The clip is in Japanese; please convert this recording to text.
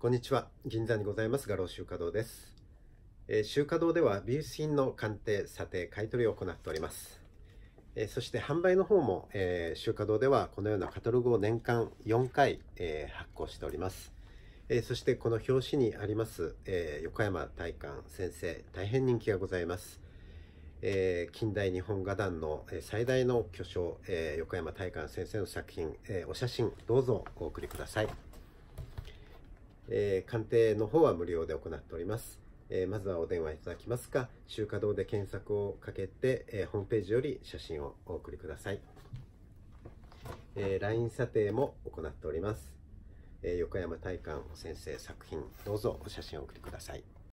こんにちは。銀座にございます画廊集華堂です。えー、集華堂では美術品の鑑定、査定、買取を行っております。えー、そして販売の方も、えー、集華堂ではこのようなカタログを年間4回、えー、発行しております。えそしてこの表紙にあります、え横山大観先生、大変人気がございます。え近代日本画壇の最大の巨匠、え横山大観先生の作品、えお写真どうぞお送りください。えー、鑑定の方は無料で行っております。えー、まずはお電話いただきますか、集華堂で検索をかけて、えー、ホームページより写真をお送りください。えー、LINE 査定も行っております。え横山大観先生作品、どうぞお写真をお送りください。